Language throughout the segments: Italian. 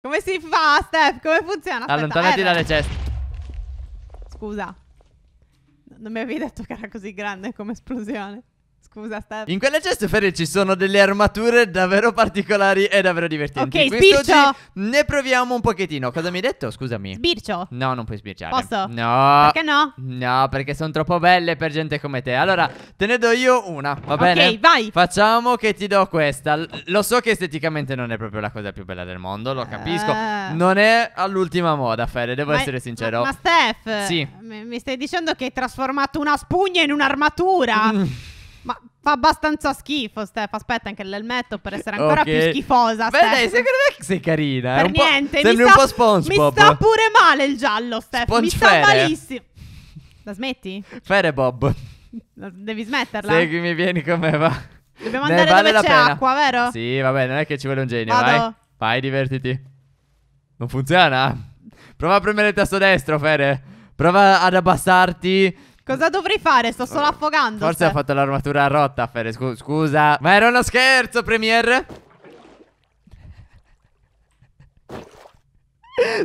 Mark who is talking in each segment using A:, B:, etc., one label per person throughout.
A: Come si fa, Steph? Come funziona? Allontanati dalle ceste. Scusa. Non mi avevi detto che era così grande come esplosione. Scusa, sta... In quella chest
B: ferry ci sono delle armature davvero particolari e davvero divertenti. Ok, Quest'oggi sbircio! ne proviamo un pochettino. Cosa mi hai detto? Scusami. Sbircio! No, non puoi sbirciare. Posso? No. Perché no? No, perché sono troppo belle per gente come te. Allora, te ne do io una, va bene? Ok, vai! Facciamo che ti do questa. L- lo so che esteticamente non è proprio la cosa più bella del mondo, lo capisco. Eh. Non è all'ultima moda, Fede, devo ma, essere sincero. Ma, ma
A: Steph, sì. mi stai dicendo che hai trasformato una spugna in un'armatura? Mm. Ma fa abbastanza schifo, Steph. Aspetta anche l'elmetto per essere ancora okay. più schifosa. Beh, Steph. dai, secondo me
B: sei carina. Per niente. Sembri un po' SpongeBob. Mi sta pure
A: male il giallo, Steph. Sponge mi sta malissimo. La smetti?
B: Fere Bob.
A: Devi smetterla. Seguimi,
B: vieni con me, va. Dobbiamo ne andare vale dove c'è pena. acqua, vero? Sì, vabbè, non è che ci vuole un genio, Vado. vai. Vai, divertiti. Non funziona? Prova a premere il tasto destro, Fere. Prova ad abbassarti
A: Cosa dovrei fare? Sto solo eh, affogando. Forse cioè. ha
B: fatto l'armatura rotta, Fere. Scusa. Ma era uno scherzo, Premier.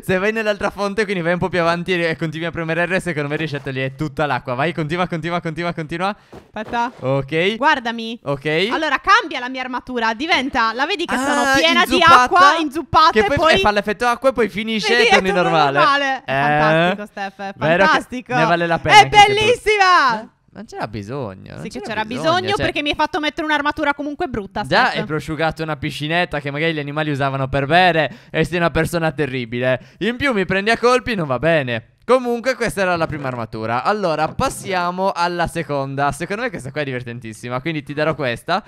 B: Se vai nell'altra fonte, quindi vai un po' più avanti e continui a premere R, secondo me riesci a togliere tutta l'acqua. Vai, continua, continua, continua, continua. Aspetta. Ok. Guardami. Ok.
A: Allora cambia la mia armatura, diventa, la vedi che ah, sono piena di acqua, inzuppata che poi, poi... Eh, fa
B: l'effetto acqua e poi finisce vedi, e torni normale. normale. Eh, fantastico, Steph, fantastico. ne vale la pena. È
A: bellissima! Non c'era
B: bisogno. Sì, che c'era bisogno, bisogno cioè... perché
A: mi hai fatto mettere un'armatura comunque brutta. Già, hai
B: prosciugato una piscinetta che magari gli animali usavano per bere e sei una persona terribile. In più mi prendi a colpi, non va bene. Comunque questa era la prima armatura Allora passiamo alla seconda Secondo me questa qua è divertentissima Quindi ti darò questa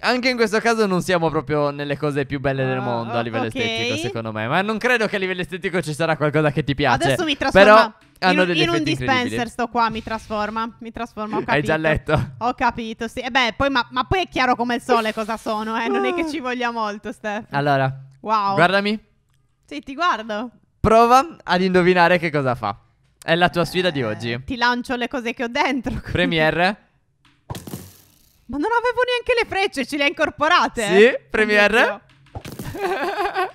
B: anche in questo caso non siamo proprio nelle cose più belle del ah, mondo uh, a livello okay. estetico, secondo me. Ma non credo che a livello estetico ci sarà qualcosa che ti piace. Adesso mi trasforma. Però Ah, in, un, in un dispenser
A: sto qua, mi trasforma, mi trasforma, Hai già letto? Ho capito, sì. E eh beh, poi, ma, ma, poi è chiaro come il sole cosa sono, eh? Non è che ah. ci voglia molto, Steph. Allora. Wow. Guardami. Sì, ti guardo.
B: Prova ad indovinare che cosa fa. È la tua eh, sfida di eh, oggi.
A: Ti lancio le cose che ho dentro. Quindi.
B: Premiere.
A: Ma non avevo neanche le frecce, ce le hai incorporate. Sì,
B: Premiere.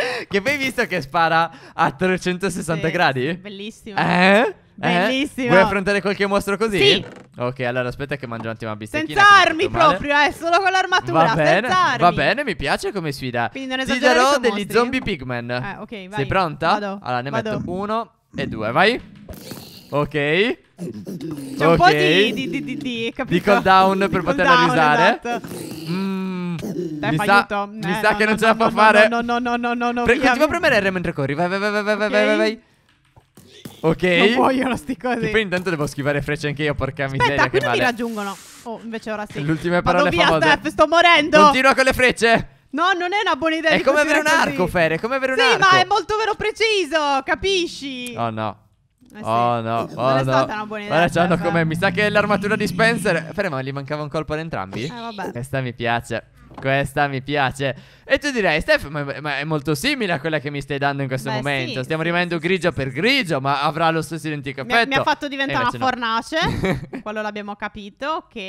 B: che poi hai visto che spara a 360 sì, gradi?
A: Bellissimo. Eh? eh? Bellissimo. Eh? Vuoi affrontare
B: qualche mostro così? Sì. Ok, allora aspetta che mangio un attimo la bistecchina. Senza armi proprio,
A: eh, solo con l'armatura. Va bene, va bene,
B: mi piace come sfida. Quindi non Ti darò degli mostri. zombie pigmen. Eh, ok, vai. Sei pronta? Vado. Allora ne Vado. metto uno e due, vai. Ok. C'è okay. un po' di, di, di, di, di, di cooldown per cool poterla down, usare. Esatto.
A: Mm. Dai, mi sa, aiuto. Mi eh, sa no, che
B: no, non ce la no, fare. No, no, no, no, no, no. Pre- continua a premere R mentre corri. Vai, vai, vai, vai, vai, okay. vai, vai. Ok. Non muoiono sti cose. E poi intanto devo schivare frecce anche io, porca Aspetta, miseria. qui non male. mi
A: raggiungono. Oh, invece ora sì. L'ultima parola Vado via, Steph, sto morendo. Continua con le frecce. No, non è una buona idea. È come avere un arco,
B: Fer. È come avere un arco. Sì, ma è
A: molto vero preciso. Capisci?
B: Oh, no. Eh sì. Oh no, oh non è stata una buona idea. Guarda, mi sa che l'armatura di Spencer. Ferma, gli mancava un colpo ad entrambi. Eh, vabbè. Questa mi piace. Questa mi piace. E tu direi, Steph, ma, ma, è molto simile a quella che mi stai dando in questo Beh, momento. Sì, Stiamo sì, rimanendo sì, grigio per grigio, ma avrà lo stesso identico effetto. Mi, mi ha fatto diventare una no.
A: fornace. Quello l'abbiamo capito. Ok,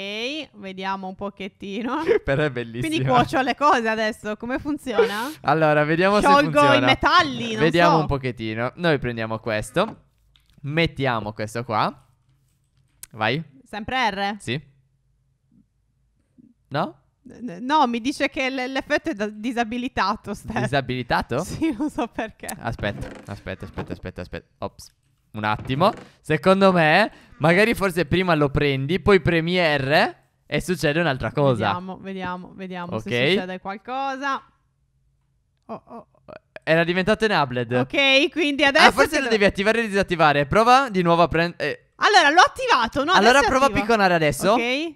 A: vediamo un pochettino.
B: Però è bellissimo. Quindi cuocio
A: le cose adesso. Come funziona?
B: allora, vediamo Sciolgo se funziona. Sciolgo i metalli. vediamo so. un pochettino. Noi prendiamo questo. Mettiamo questo qua. Vai.
A: Sempre R?
B: Sì. No?
A: No, mi dice che l- l'effetto è da- disabilitato, Steph.
B: Disabilitato? Sì,
A: non so perché.
B: Aspetta, aspetta, aspetta, aspetta, aspetta. Ops. Un attimo. Secondo me, magari forse prima lo prendi, poi premi R e succede un'altra cosa. Vediamo,
A: vediamo, vediamo Ok. se succede qualcosa. Oh, oh.
B: Era diventato enabled. Ok,
A: quindi ah, adesso... Ah, forse lo devi
B: attivare e disattivare. Prova di nuovo a prendere... Eh.
A: Allora, l'ho attivato, no? Allora Adesso prova a picconare adesso. Ok.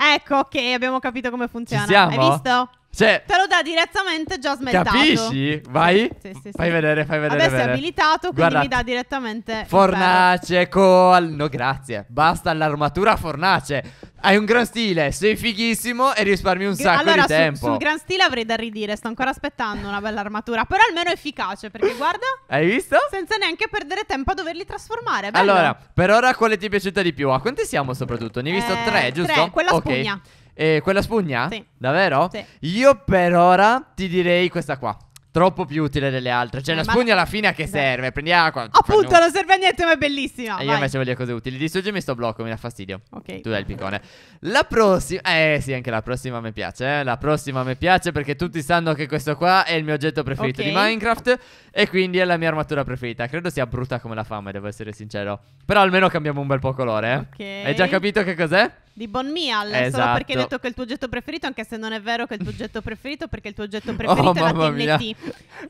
A: Ecco, ok, abbiamo capito come funziona. Hai visto? Cioè, Te lo dà direttamente già smettato. Capisci? Vai. Sì, sì, sì. Fai vedere,
B: fai vedere. Adesso vedere. è abilitato, quindi Guardate. mi dà
A: direttamente. Fornace,
B: col. No, grazie. Basta l'armatura fornace. Hai un gran stile, sei fighissimo e risparmi un sacco allora, di tempo. Allora, sul gran
A: stile avrei da ridire, sto ancora aspettando una bella armatura, però almeno efficace, perché guarda... Hai visto? Senza neanche perdere tempo a doverli trasformare, bello. Allora,
B: per ora quale ti è piaciuta di più? A quanti siamo soprattutto? Ne hai visto eh, tre, giusto? Tre, quella okay. spugna. Eh, quella spugna? Sì. Davvero? Sì. Io per ora ti direi questa qua. Troppo più utile delle altre. Cioè, eh, la spugna alla fine a che serve? Prendi acqua. Appunto, non
A: serve a niente, ma è bellissima. E io invece
B: voglio cose utili. Distruggimi sto blocco, mi dà fastidio. Ok. Tu dai il piccone. La prossima. Eh, sì, anche la prossima mi piace. Eh. La prossima mi piace perché tutti sanno che questo qua è il mio oggetto preferito okay. di Minecraft. E quindi è la mia armatura preferita. Credo sia brutta come la fame, devo essere sincero. Però almeno cambiamo un bel po' colore. Eh. Ok. Hai già capito che cos'è?
A: di Bon Meal esatto. solo perché hai esatto. detto che è il tuo oggetto preferito anche se non è vero che è il tuo oggetto preferito perché il tuo oggetto oh, preferito oh, è la TNT mia.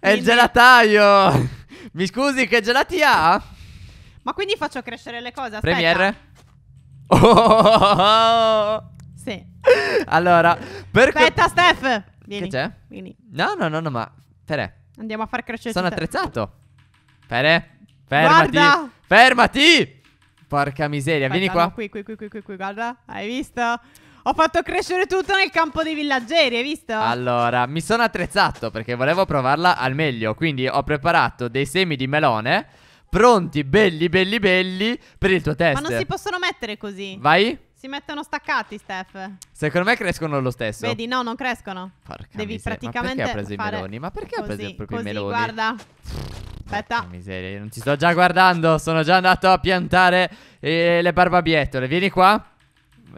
A: è il
B: gelataio mi scusi che gelati ha?
A: ma quindi faccio crescere le cose aspetta
B: Premiere oh, oh, oh, sì allora perché... aspetta Steph Vieni. che c'è? Vieni. no no no no ma Pere
A: andiamo a far crescere sono attrezzato
B: Pere fermati Guarda. fermati Porca miseria, Aspetta, vieni qua. No,
A: qui, qui, qui, qui, qui, qui, guarda. Hai visto? Ho fatto crescere tutto nel campo dei villaggeri, hai visto?
B: Allora, mi sono attrezzato perché volevo provarla al meglio. Quindi ho preparato dei semi di melone pronti, belli, belli, belli per il tuo test. Ma non si possono
A: mettere così. Vai. Si mettono staccati, Steph.
B: Secondo me crescono lo stesso. Vedi,
A: no, non crescono. Porca Devi miseria. praticamente. Ma perché ha preso i meloni? Ma perché così, ha preso proprio così, i meloni? Guarda. Aspetta. Porca
B: miseria, non ti sto già guardando. Sono già andato a piantare eh, le barbabietole. Vieni qua.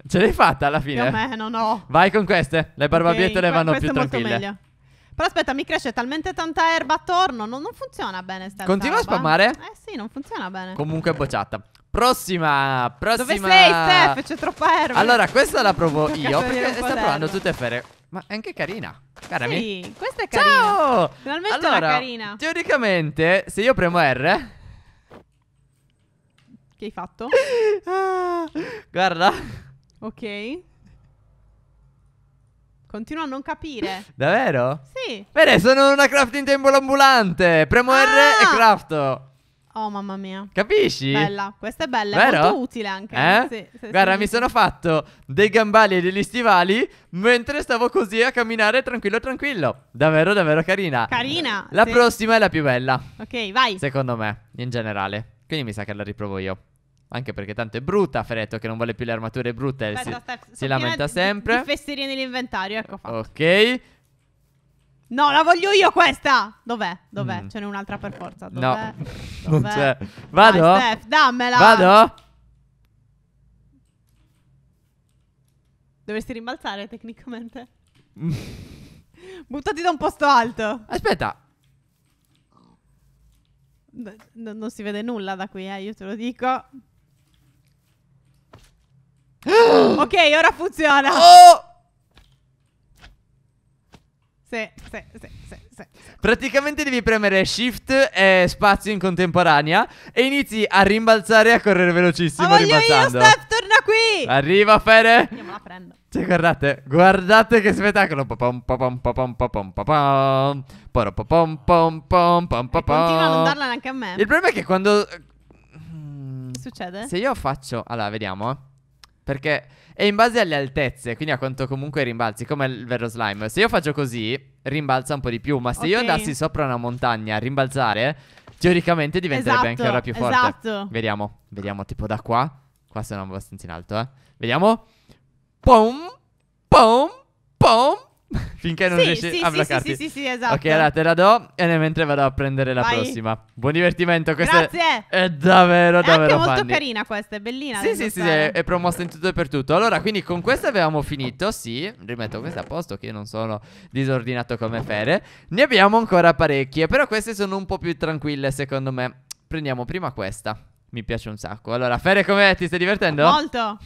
B: Ce l'hai fatta alla fine? Più meno, no. Vai con queste. Le barbabietole okay, vanno più tranquille. Meglio.
A: Però aspetta, mi cresce talmente tanta erba attorno. Non, non funziona bene sta Continua a spammare? Eh sì, non funziona bene. Comunque
B: bocciata. Prossima, prossima. Dove sei, Steph?
A: C'è troppa erba. Allora, questa la provo io. Perché sta provando
B: tutte fere. Ma è anche carina. Cara sì, questa è carina. Ciao! Finalmente allora, era carina. Teoricamente, se io premo R.
A: Che hai fatto? guarda. Ok. Continua a non capire.
B: Davvero?
A: Sì. Bene, sono una crafting table
B: ambulante. Premo ah! R e ah! crafto.
A: Oh mamma mia. Capisci? Bella, questa è bella, Vero? è molto utile anche. Eh? Sì, sì, Guarda, sì. mi sono
B: fatto dei gambali e degli stivali mentre stavo così a camminare tranquillo tranquillo. Davvero davvero carina.
A: Carina. La prossima
B: è la più bella. Ok, vai. Secondo me, in generale. Quindi mi sa che la riprovo io. Anche perché tanto è brutta Freto che non vuole più le armature brutte Aspetta, si, sta, si lamenta sempre di, di
A: fesserie nell'inventario, ecco fatto.
B: Ok
A: No, la voglio io questa. Dov'è? Dov'è? Mm. Ce n'è un'altra per forza. Dov'è? No, Dov'è? non c'è. Vado? Vai, Steph, dammela. Vado? Dovresti rimbalzare tecnicamente. Buttati da un posto alto. Aspetta. No, non si vede nulla da qui, eh, io te lo dico. ok, ora funziona. Oh! Sì, sì, sì, sì,
B: sì. Praticamente devi premere shift e spazio in contemporanea e inizi a rimbalzare e a correre velocissimo Ma voglio rimbalzando. io, Steph, torna qui! Arriva, Fede! Io me la prendo. Cioè, guardate, guardate che spettacolo. Papam, papam, papam, papam, papam. Continua a non darla neanche a me. Il problema è che quando... Succede? Se io faccio... Allora, vediamo, eh. Perché è in base alle altezze, quindi a quanto comunque rimbalzi, come il vero slime. Se io faccio così, rimbalza un po' di più, ma se okay. io andassi sopra una montagna a rimbalzare, teoricamente diventerebbe esatto, anche ora più forte. Esatto. Vediamo, vediamo tipo da qua. Qua sono abbastanza in alto, eh. Vediamo. Pom, pom,
A: pom. Finché non sì, riesci sì, a placarti. Sì, sì, sì, sì, esatto. Ok, allora
B: te la do e nel mentre vado a prendere la Vai. prossima. Buon divertimento. Questa Grazie. È, davvero, davvero, è davvero È molto carina
A: questa, è bellina. Sì, sì, sì, è,
B: è, promossa in tutto e per tutto. Allora, quindi con questa avevamo finito, sì. Rimetto questa a posto che io non sono disordinato come Fere. Ne abbiamo ancora parecchie, però queste sono un po' più tranquille secondo me. Prendiamo prima questa. Mi piace un sacco. Allora, Fere, come ti stai divertendo?
A: Molto.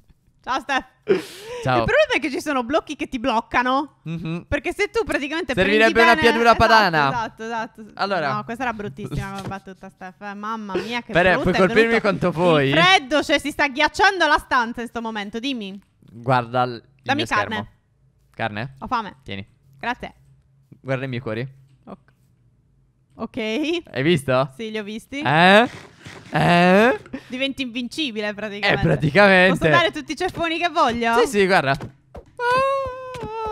A: Ciao Steph. Ciao. Il problema è che ci sono blocchi che ti bloccano. Mm-hmm. Perché se tu praticamente Servirebbe bene... una pianura esatto, padana. Esatto, esatto, esatto. Allora. No, questa era bruttissima come battuta, Steph. Eh, mamma mia, che Beh, Puoi colpirmi quanto vuoi. Il freddo, cioè si sta ghiacciando la stanza in questo momento. Dimmi.
B: Guarda il Dammi carne. Schermo. Carne? Ho fame. Tieni. Grazie. Guarda i miei cuori.
A: Ok. Hai visto? Sì, li ho visti. Eh?
B: Eh?
A: Diventi invincibile praticamente. Eh, praticamente. Posso dare tutti i ceffoni che voglio? Sì, sì, guarda.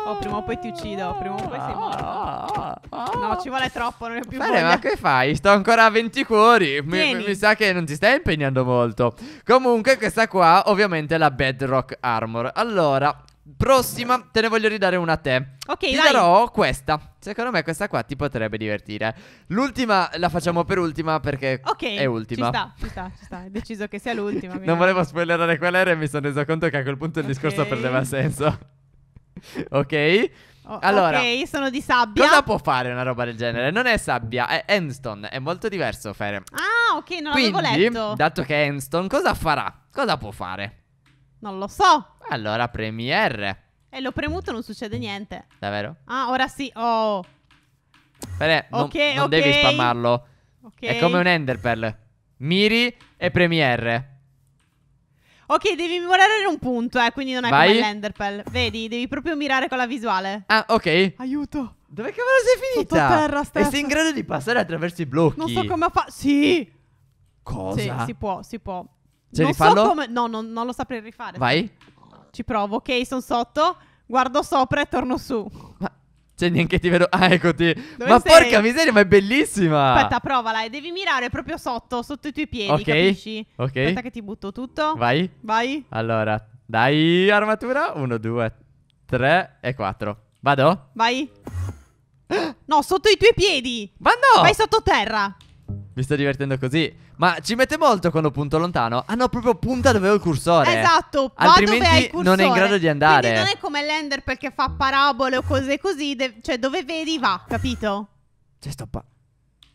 A: Oh, prima o poi ti uccido. Prima o poi sei morto. No, ci vuole troppo, non è più Bene, ma che
B: fai? Sto ancora a 20 cuori. Mi, mi, sa che non ti stai impegnando molto. Comunque, questa qua, ovviamente, è la Bedrock Armor. Allora, Prossima, te ne voglio ridare una a te. Ok, ti dai. darò questa. Secondo me questa qua ti potrebbe divertire. L'ultima la facciamo per ultima perché okay, è ultima. Ci sta,
A: ci sta, ci sta. Ho deciso che sia l'ultima. non volevo
B: spoilerare qual era e mi sono reso conto che a quel punto il okay. discorso perdeva senso. ok? Oh, allora, ok,
A: sono di sabbia. Cosa
B: può fare una roba del genere? Non è sabbia, è Enston. È molto diverso, Fere.
A: Ah, ok, non Quindi, l'avevo letto.
B: Dato che è Enston, cosa farà? Cosa può fare?
A: Non lo so.
B: Allora premi R.
A: E l'ho premuto, non succede niente. Davvero? Ah, ora sì. Oh.
B: Bene, non, okay, non okay. devi spammarlo.
A: Okay. È come un
B: enderpearl. Miri e premi R.
A: Ok, devi in un punto, eh, quindi non è Vai. come l'enderpearl. Vedi, devi proprio mirare con la visuale.
B: Ah, ok.
A: Aiuto. Dove cavolo sei finita? Sottoterra stessa. E sei in grado
B: di passare attraverso i blocchi? Non so come
A: fa... Sì.
B: Cosa? Sì, si
A: può, si può. Sai cioè, non rifarlo? So come... No, non, non lo saprei rifare. Vai. Ci provo. Ok, sono sotto. Guardo sopra e torno su. Ma
B: c'è cioè, neanche ti vedo. Ah, eccoti. Dove ma sei? porca miseria, ma è bellissima. Aspetta,
A: provala. E devi mirare proprio sotto, sotto i tuoi piedi. Ok. Capisci? Ok. Aspetta, che ti butto tutto. Vai.
B: Vai. Allora, dai, armatura. Uno, due, tre e quattro. Vado?
A: Vai. No, sotto i tuoi piedi. Ma no. Vai sottoterra.
B: Mi sto divertendo così. Ma ci mette molto quando punto lontano. Ah no, proprio punta dove ho il cursore. Esatto, altrimenti cursore. non è in grado di andare. Quindi non è
A: come l'ender perché fa parabole o cose così, cioè dove vedi va, capito?
B: Cioè sto pa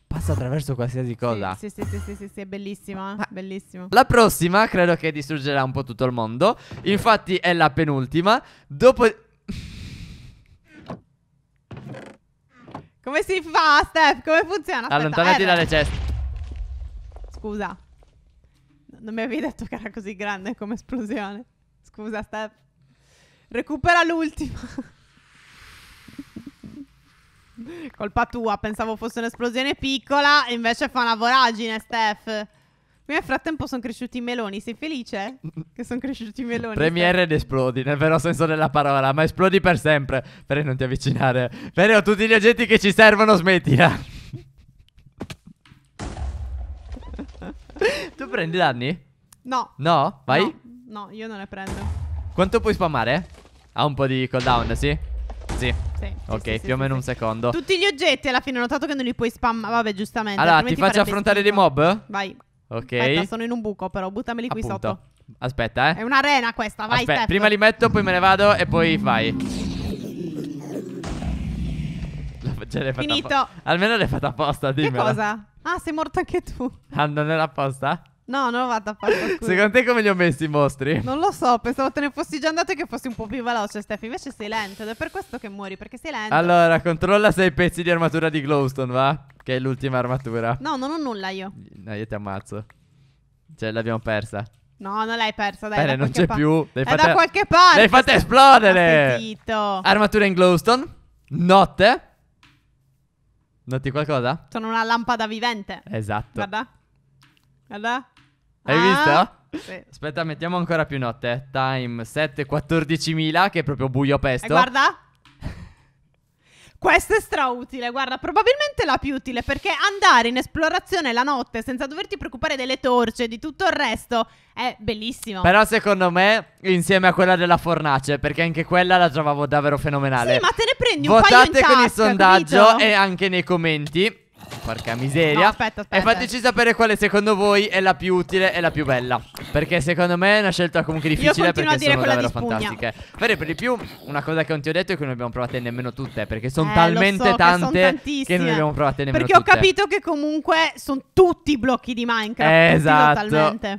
B: passa attraverso qualsiasi cosa. Sì,
A: sì, sì, sì, sì, sì è bellissima, Ma bellissima. La
B: prossima credo che distruggerà un po' tutto il mondo. Infatti è la penultima. Dopo
A: Come si fa, Steph? Come funziona? Aspetta, Allontanati eh, dalle ceste. Scusa. Non mi avevi detto che era così grande come esplosione. Scusa, Steph. Recupera l'ultima. Colpa tua, pensavo fosse un'esplosione piccola, invece fa una voragine, Steph. Nel frattempo sono cresciuti i meloni, sei felice? Che sono cresciuti i meloni. Premiere
B: ed esplodi, nel vero senso della parola, ma esplodi per sempre. Ferri non ti avvicinare. Ferri tutti gli oggetti che ci servono, smettila. tu prendi danni?
A: No. No? Vai? No. no, io non ne prendo.
B: Quanto puoi spammare? Ha un po' di cooldown, sì? Sì. sì ok, sì, più o sì, meno un secondo.
A: Tutti gli oggetti alla fine ho notato che non li puoi spammare. Vabbè, giustamente. Allora, ti faccio affrontare schifo. dei mob? Vai. Ok. Aspetta, sono in un buco, però buttameli
B: qui Appunto. sotto. Aspetta, eh. È
A: un'arena questa, vai. Aspetta, prima li
B: metto, poi me ne vado e poi vai. Finito. Almeno l'hai fatta apposta, dimmi. Che cosa?
A: Ah, sei morto anche tu.
B: Ah, non era apposta?
A: No, non l'ho fatta apposta. Scusa. Secondo te
B: come li ho messi i mostri? Non
A: lo so, pensavo te ne fossi già andato e che fossi un po' più veloce, Steph. Invece sei lento ed è per questo che muori, perché sei lento. Allora,
B: controlla se hai pezzi di armatura di Glowstone, va? Che è l'ultima armatura.
A: No, non ho nulla io.
B: No, io ti ammazzo. Cioè, l'abbiamo persa.
A: No, non l'hai persa, dai. Bene, non c'è più. L'hai è fatta... da qualche parte. L'hai fatta esplodere. Armatura in glowstone.
B: Notte. Noti qualcosa?
A: Sono una lampada vivente. Esatto. Guarda. Guarda. Hai ah, visto? Sì.
B: Aspetta, mettiamo ancora più notte. Time 7, 14.000, che è proprio buio pesto. E eh, guarda.
A: Questa è strautile, guarda, probabilmente la più utile perché andare in esplorazione la notte senza doverti preoccupare delle torce e di tutto il resto è bellissimo. Però
B: secondo me insieme a quella della fornace, perché anche quella la trovavo davvero fenomenale. Sì, ma
A: te ne prendi un Votate paio in tasca, Votate con il sondaggio capito? e
B: anche nei commenti Porca miseria. No, aspetta, aspetta. E fateci sapere quale secondo voi è la più utile e la più bella. Perché secondo me è una scelta comunque difficile perché sono davvero fantastiche. Vero per di più, una cosa che non ti ho detto è che non abbiamo provate nemmeno tutte. Perché sono eh, talmente so, tante che, che, non abbiamo provate nemmeno perché tutte. Perché
A: ho capito che comunque sono tutti blocchi di Minecraft. Eh, esatto. Totalmente.